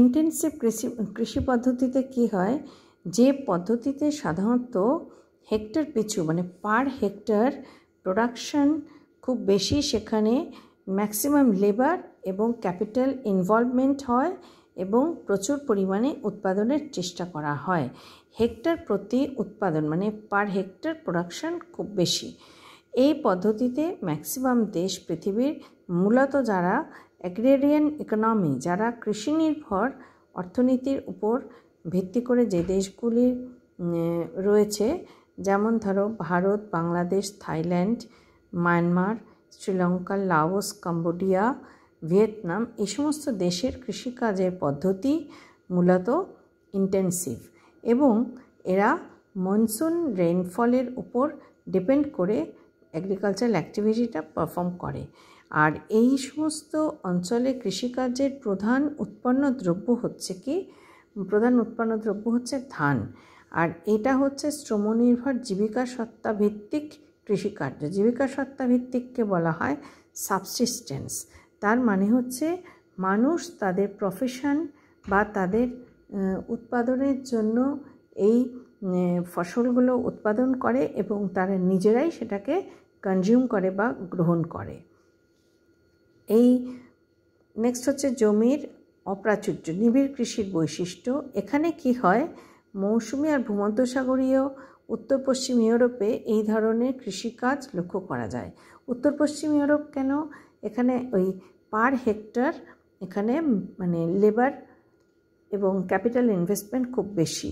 intensive কৃষি কৃষি পদ্ধতিতে কি হয় যে পদ্ধতিতে সাধারণত হেক্টর পিছু মানে পার হেক্টর প্রোডাকশন খুব বেশি সেখানে ম্যাক্সিমাম লেবার এবং ক্যাপিটাল ইনভলভমেন্ট হয় এবং প্রচুর পরিমাণে উৎপাদনের চেষ্টা করা হয় হেক্টর প্রতি উৎপাদন মানে পার হেক্টর প্রোডাকশন খুব বেশি এই পদ্ধতিতে ম্যাক্সিমাম দেশ পৃথিবীর মূলত যারা অ্যাগ্রেরিয়ান ইকোনমি যারা কৃষি নির্ভর অর্থনীতির উপর ভিত্তি করে যে দেশগুলি রয়েছে যেমন ধরো Bharat Bangladesh Thailand Myanmar Sri Lanka Laos Cambodia Vietnam এই সমস্ত দেশের কৃষিকাজের পদ্ধতি মূলত ইন্টেন্সিভ এবং এরা মনসুন রেইনফলের উপর ডিপেন্ড করে অ্যাগ্রিকালচারাল অ্যাক্টিভিটিটা পারফর্ম করে আর এই সমস্ত অঞ্চলে কৃষিকাজের প্রধান উৎপন্ন দ্রব্য হচ্ছে কি প্রধান উৎপন্ন দ্রব্য হচ্ছে ধান আর এটা হচ্ছে শ্রমনির্ভর জীবিকা ভিত্তিক কৃষিকার্য জীবিকা ভিত্তিককে বলা হয় সাবসিস্টেন্স তার মানে হচ্ছে মানুষ তাদের প্রফেশন বা তাদের উৎপাদনের জন্য এই ফসলগুলো উৎপাদন করে এবং তারা নিজেরাই সেটাকে কনজিউম করে বা গ্রহণ করে এই নেক্সট হচ্ছে জমির অপ্রাচুর্য নিবিড় কৃষির বৈশিষ্ট্য এখানে কি হয় মৌসুমি আর ভূমধ্যসাগরীয় উত্তর পশ্চিম ইউরোপে এই ধরনের কৃষিকাজ লক্ষ্য করা যায় উত্তর পশ্চিম ইউরোপ কেন এখানে ওই পার হেক্টর এখানে মানে লেবার এবং ক্যাপিটাল ইনভেস্টমেন্ট খুব বেশি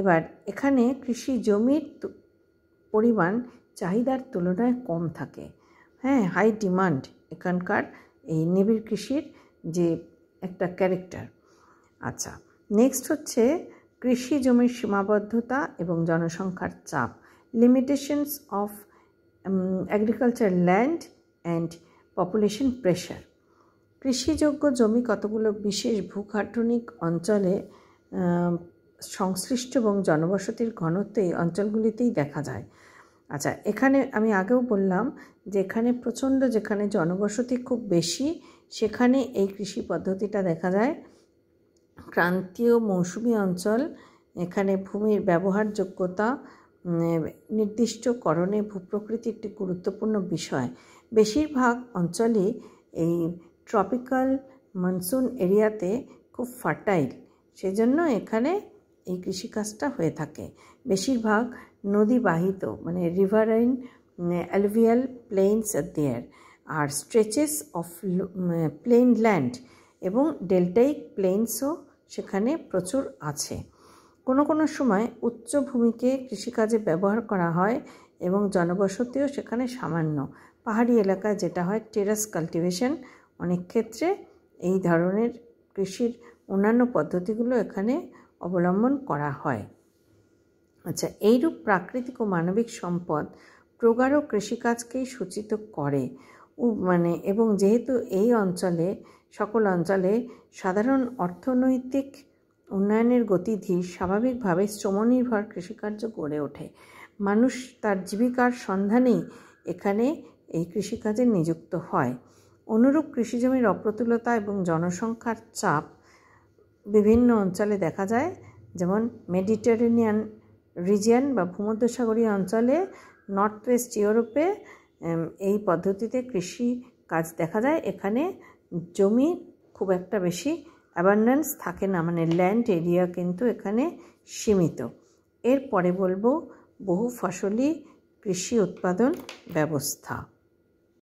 এবার এখানে কৃষি জমির পরিমাণ চাহিদার তুলনায় কম থাকে হ্যাঁ হাই ডিমান্ড এখানকার এই নিবিড় কৃষির যে একটা ক্যারেক্টার আচ্ছা নেক্সট হচ্ছে কৃষি জমির সীমাবদ্ধতা এবং জনসংখ্যার চাপ limitations of agriculture land and population pressure কৃষিযোগ্য জমি কতগুলো বিশেষ ভূখাটনিক অঞ্চলে সংশ্লিষ্ট এবং জনবসতির ঘনত্ব এই অঞ্চলগুলিতেই দেখা যায় আচ্ছা এখানে আমি আগেও বললাম যে এখানে প্রচণ্ড যেখানে জনবসতি খুব বেশি সেখানে এই কৃষি পদ্ধতিটা দেখা যায় ক্রান্তীয় মৌসুমি অঞ্চল এখানে ভূমির ব্যবহারযোগ্যতা নির্দিষ্টকরণে ভূপ্রকৃতি একটি গুরুত্বপূর্ণ বিষয় বেশিরভাগ অঞ্চলই এই ট্রপিক্যাল মনসুন এরিয়াতে খুব ফার্টাইল সেজন্য এখানে এই কৃষিকাজটা হয়ে থাকে বেশিরভাগ নদীবাহিত মানে riverine alluvial plains there are stretches of plain land এবং ডেল্টাইক প্লেনসও সেখানে প্রচুর আছে কোনো কোনো সময় উচ্চভূমিকে কৃষিকাজে ব্যবহার করা হয় এবং জনবসতিও সেখানে সামান্য পাহাড়ি এলাকায় যেটা হয় টেরাস কাল্টিভেশন অনেক ক্ষেত্রে এই ধরনের কৃষির অন্যান্য পদ্ধতিগুলো এখানে অবলম্বন করা হয় আচ্ছা এইরূপ প্রাকৃতিক ও মানবিক সম্পদ প্রগাঢ় কৃষিকাজকেই সূচিত করে মানে এবং যেহেতু এই অঞ্চলে সকল অঞ্চলে সাধারণ অর্থনৈতিক উন্নয়নের গতিধি স্বাভাবিকভাবে শ্রমনির্ভর কৃষিকার্য গড়ে ওঠে মানুষ তার জীবিকার সন্ধানেই এখানে এই কৃষিকাজে নিযুক্ত হয় অনুরূপ কৃষিজমির অপ্রতুলতা এবং জনসংখ্যার চাপ বিভিন্ন অঞ্চলে দেখা যায় যেমন মেডিটারেনিয়ান রিজিয়ান বা ভূমধ্যসাগরীয় অঞ্চলে নর্থ ওয়েস্ট ইউরোপে এই পদ্ধতিতে কৃষি কাজ দেখা যায় এখানে জমি খুব একটা বেশি অ্যাবান্ডেন্স থাকে না মানে ল্যান্ড এরিয়া কিন্তু এখানে সীমিত এরপরে বলবো বহু ফসলি কৃষি উৎপাদন ব্যবস্থা